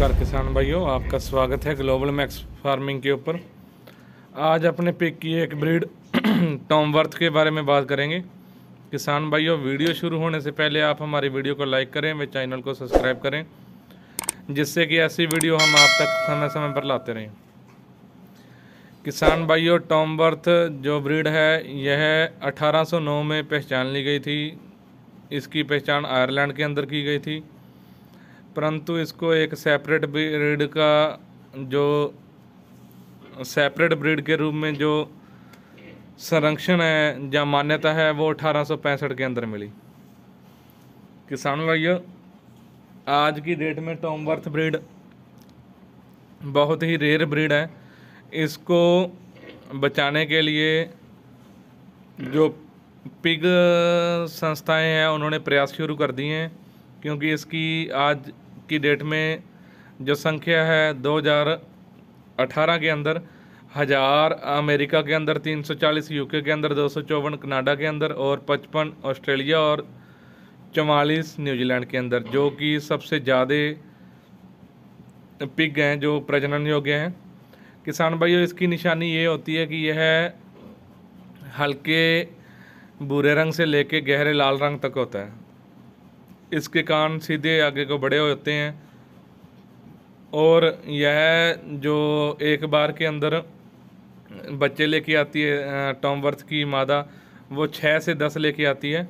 नमस्कार किसान भाइयों आपका स्वागत है ग्लोबल मैक्स फार्मिंग के ऊपर आज अपने पिक की एक ब्रीड टॉमवर्थ के बारे में बात करेंगे किसान भाइयों वीडियो शुरू होने से पहले आप हमारी वीडियो को लाइक करें वे चैनल को सब्सक्राइब करें जिससे कि ऐसी वीडियो हम आप तक समय समय पर लाते रहें किसान भाइयों टॉमवर्थ जो ब्रीड है यह 1809 में पहचान ली गई थी इसकी पहचान आयरलैंड के अंदर की गई थी परंतु इसको एक सेपरेट ब्रीड का जो सेपरेट ब्रीड के रूप में जो संरक्षण है या मान्यता है वो अठारह के अंदर मिली किसान भाइयों आज की डेट में टॉमवर्थ ब्रीड बहुत ही रेयर ब्रीड है इसको बचाने के लिए जो पिग संस्थाएं हैं उन्होंने प्रयास शुरू कर दिए हैं क्योंकि इसकी आज की डेट में जो संख्या है 2018 के अंदर हज़ार अमेरिका के अंदर 340 यूके के अंदर दो सौ कनाडा के अंदर और 55 ऑस्ट्रेलिया और चवालीस न्यूजीलैंड के अंदर जो कि सबसे ज़्यादा पिग हैं जो प्रजनन योग्य हैं किसान भाइयों इसकी निशानी ये होती है कि यह हल्के भूरे रंग से लेके गहरे लाल रंग तक होता है इसके कान सीधे आगे को बड़े होते हैं और यह जो एक बार के अंदर बच्चे लेके आती है टॉमवर्थ की मादा वो छः से दस लेके आती है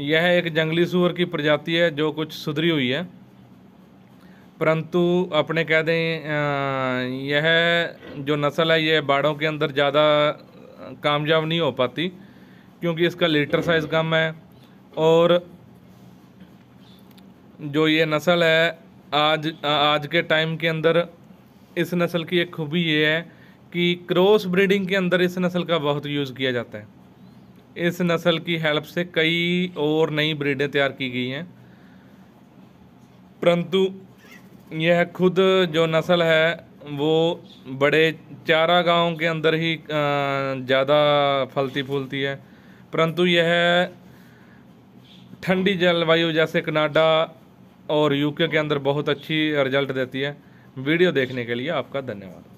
यह एक जंगली सूअर की प्रजाति है जो कुछ सुधरी हुई है परंतु अपने कह दें यह जो नस्ल है यह बाड़ों के अंदर ज़्यादा कामयाब नहीं हो पाती क्योंकि इसका लीटर साइज़ कम है और जो ये नस्ल है आज आज के टाइम के अंदर इस नस्ल की एक खूबी ये है कि क्रॉस ब्रीडिंग के अंदर इस नस्ल का बहुत यूज़ किया जाता है इस नस्ल की हेल्प से कई और नई ब्रीडें तैयार की गई हैं परंतु यह खुद जो नस्ल है वो बड़े चारा गाँव के अंदर ही ज़्यादा फलती फूलती है परंतु यह ठंडी जलवायु जैसे कनाडा और यूके के अंदर बहुत अच्छी रिजल्ट देती है वीडियो देखने के लिए आपका धन्यवाद